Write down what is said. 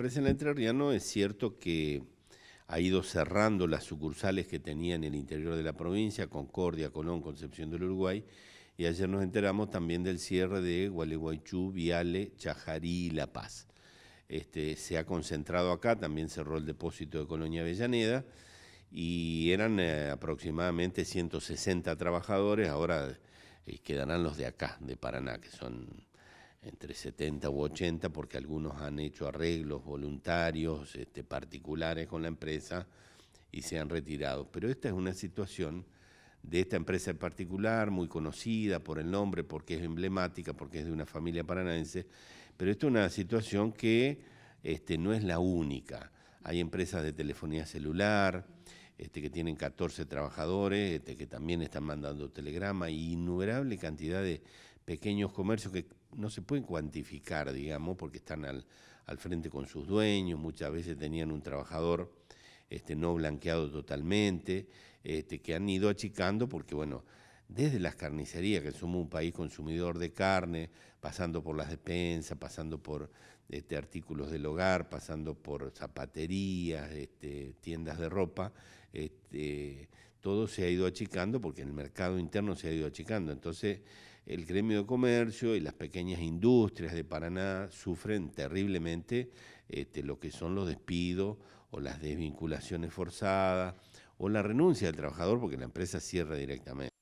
Presidente Riano es cierto que ha ido cerrando las sucursales que tenía en el interior de la provincia, Concordia, Colón, Concepción del Uruguay, y ayer nos enteramos también del cierre de Gualeguaychú, Viale, Chajarí y La Paz. Este, se ha concentrado acá, también cerró el depósito de Colonia Avellaneda, y eran eh, aproximadamente 160 trabajadores, ahora eh, quedarán los de acá, de Paraná, que son entre 70 u 80, porque algunos han hecho arreglos voluntarios, este, particulares con la empresa y se han retirado. Pero esta es una situación de esta empresa en particular, muy conocida por el nombre, porque es emblemática, porque es de una familia paranaense, pero esta es una situación que este, no es la única. Hay empresas de telefonía celular este, que tienen 14 trabajadores, este, que también están mandando telegrama, y innumerable cantidad de, pequeños comercios que no se pueden cuantificar, digamos, porque están al, al frente con sus dueños, muchas veces tenían un trabajador este, no blanqueado totalmente, este, que han ido achicando porque, bueno, desde las carnicerías, que somos un país consumidor de carne, pasando por las despensas, pasando por este, artículos del hogar, pasando por zapaterías, este, tiendas de ropa, este, todo se ha ido achicando porque el mercado interno se ha ido achicando. Entonces, el gremio de comercio y las pequeñas industrias de Paraná sufren terriblemente este, lo que son los despidos o las desvinculaciones forzadas o la renuncia del trabajador porque la empresa cierra directamente.